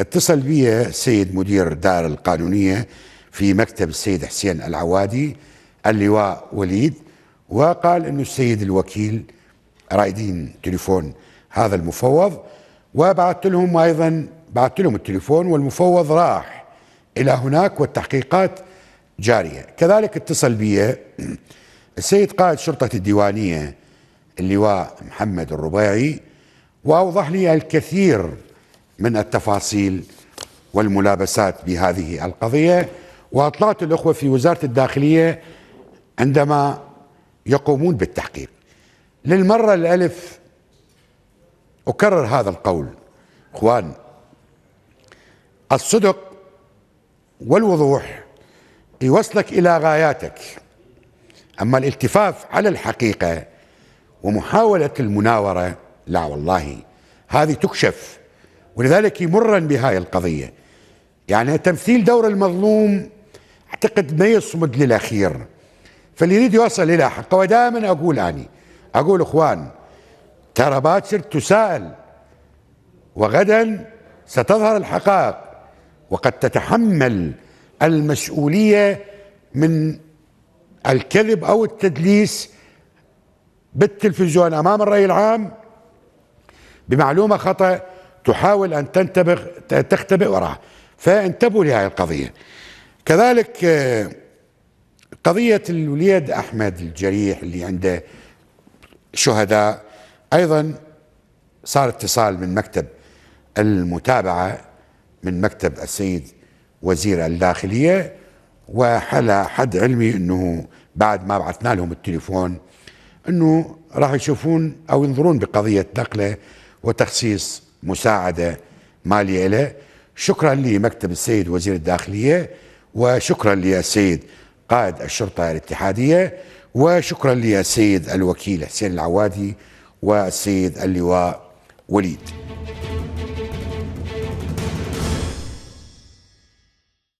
اتصل بي سيد مدير الدائرة القانونية في مكتب السيد حسين العوادي اللواء وليد وقال انه السيد الوكيل رايدين تليفون هذا المفوض وبعثت لهم ايضا بعثت لهم التليفون والمفوض راح الى هناك والتحقيقات جاريه كذلك اتصل بي السيد قائد شرطه الديوانيه اللواء محمد الربيعي واوضح لي الكثير من التفاصيل والملابسات بهذه القضية وأطلعت الأخوة في وزارة الداخلية عندما يقومون بالتحقيق للمرة الألف أكرر هذا القول إخوان الصدق والوضوح يوصلك إلى غاياتك أما الالتفاف على الحقيقة ومحاولة المناورة لا والله هذه تكشف ولذلك يمرن بهاي القضية يعني تمثيل دور المظلوم أعتقد ما يصمد للأخير فاللي يريد يوصل إلى حقه ودائما أقول أني أقول إخوان ترى باكر تساءل وغدا ستظهر الحقائق وقد تتحمل المسؤولية من الكذب أو التدليس بالتلفزيون أمام الرأي العام بمعلومة خطأ تحاول أن تنتبه تختبئ وراه فانتبهوا لهذه القضية كذلك آه، قضية الوليد أحمد الجريح اللي عنده شهداء أيضا صار اتصال من مكتب المتابعة من مكتب السيد وزير الداخلية وحلى حد علمي أنه بعد ما بعثنا لهم التليفون أنه راح يشوفون أو ينظرون بقضية نقله وتخصيص مساعدة مالية له شكرا لمكتب السيد وزير الداخلية وشكرا للسيد قائد الشرطة الاتحادية وشكرا للسيد الوكيل حسين العوادي والسيد اللواء وليد